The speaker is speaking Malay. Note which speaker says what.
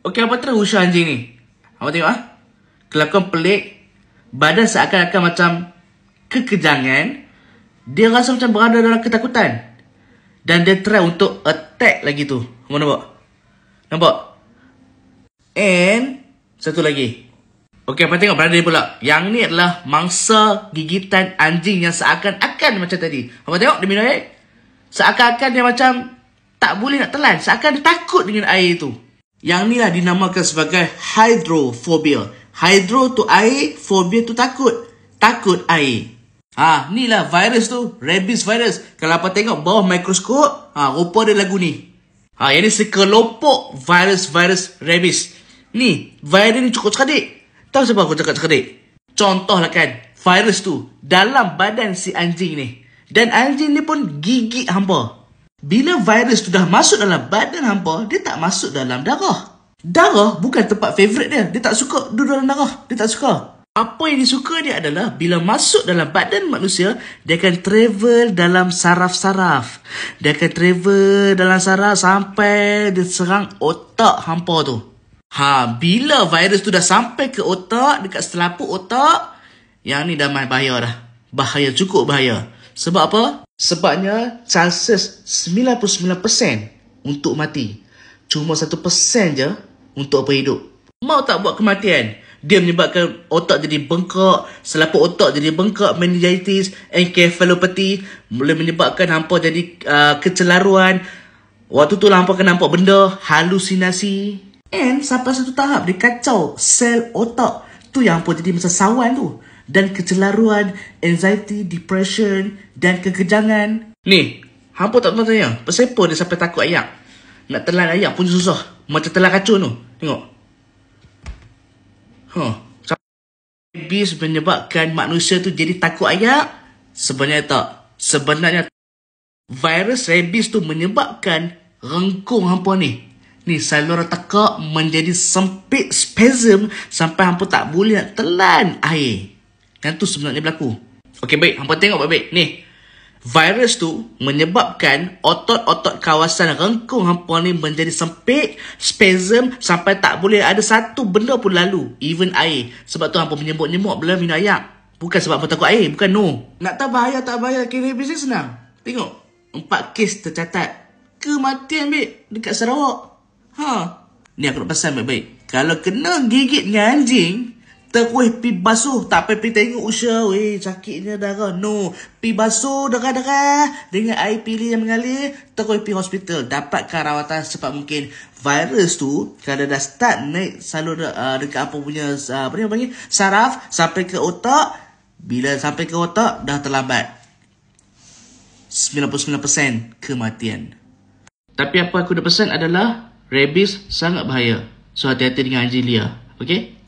Speaker 1: Okey, apa terus usia anjing ni? Apa tengok ah? Ha? Kelakuan pelik, badan seakan-akan macam kekejangan. Dia rasa macam berada dalam ketakutan. Dan dia try untuk attack lagi tu. Kamu nampak? Nampak? And satu lagi. Okey, apa tengok berada ni pula. Yang ni adalah mangsa gigitan anjing yang seakan-akan macam tadi. Apa tengok dia minum air? Seakan-akan dia macam tak boleh nak telan. Seakan dia takut dengan air itu. Yang ni lah dinamakan sebagai hydrophobia. Hydro tu air, phobia tu takut. Takut air. Ha, ni lah virus tu, rabies virus. Kalau apa tengok bawah mikroskop, ha, rupa dia lagu ni. Ha, yang ni sekelompok virus-virus rabies. Ni, virus ni cukup cekadik. Tahu siapa aku cakap cekadik? Contoh lah kan, virus tu dalam badan si anjing ni. Dan anjing ni pun gigi hampa. Bila virus sudah masuk dalam badan hampa, dia tak masuk dalam darah. Darah bukan tempat favourite dia. Dia tak suka duduk dalam darah. Dia tak suka. Apa yang disuka dia adalah bila masuk dalam badan manusia, dia akan travel dalam saraf-saraf. Dia akan travel dalam saraf sampai dia serang otak hampa tu. Ha, bila virus tu dah sampai ke otak, dekat selaput otak, yang ni dah main bahaya dah. Bahaya, cukup bahaya. Sebab apa? Sebabnya chances 99% untuk mati. Cuma 1% je untuk apa hidup. Mau tak buat kematian? Dia menyebabkan otak jadi bengkak, selaput otak jadi bengkak, meningitis, encephalopathy, boleh menyebabkan hampa jadi uh, kecelaruan. Waktu tu lah hampa kena nampak benda, halusinasi. And sampai satu tahap dia kacau sel otak. Tu yang hampa jadi macam sawan tu dan kecelaruan, anxiety, depression dan kekejangan. Ni, hampa tak tahu tanya, pasal dia sampai takut ayak? Nak telan ayak pun susah, macam telan kacun tu. Tengok. Huh. Ha. Bis menyebabkan manusia tu jadi takut ayak? Sebenarnya tak. Sebenarnya virus rabies tu menyebabkan rengkung hampa ni. Ni saluran tekak menjadi sempit spasm sampai hampa tak boleh nak telan air. Yang tu sebenarnya berlaku. Okey baik, hangpa tengok baik-baik. Ni. Virus tu menyebabkan otot-otot kawasan rengkung hangpa ni menjadi sempit, spasm sampai tak boleh ada satu benda pun lalu, even air. Sebab tu hangpa menyembuk-nyembuk bila minum air. Bukan sebab takut air, bukan no. Nak tahu bahaya tak bahaya kini bisnes senang. Tengok. Empat kes tercatat. Kematian baik dekat Sarawak. Ha. Ni aku nak pesan baik-baik. Kalau kena gigit dengan anjing, Terus pi basuh tak payah pergi tengok usia weh sakitnya darah no pi basuh darah-darah dengan air pilih yang mengalir terus pi hospital dapat rawatan secepat mungkin virus tu kalau dah start naik saluran uh, dekat apa punya uh, apa ni panggil saraf sampai ke otak bila sampai ke otak dah terlambat 99% kematian tapi apa aku dah pesan adalah rabies sangat bahaya so hati-hati dengan anjing liar okey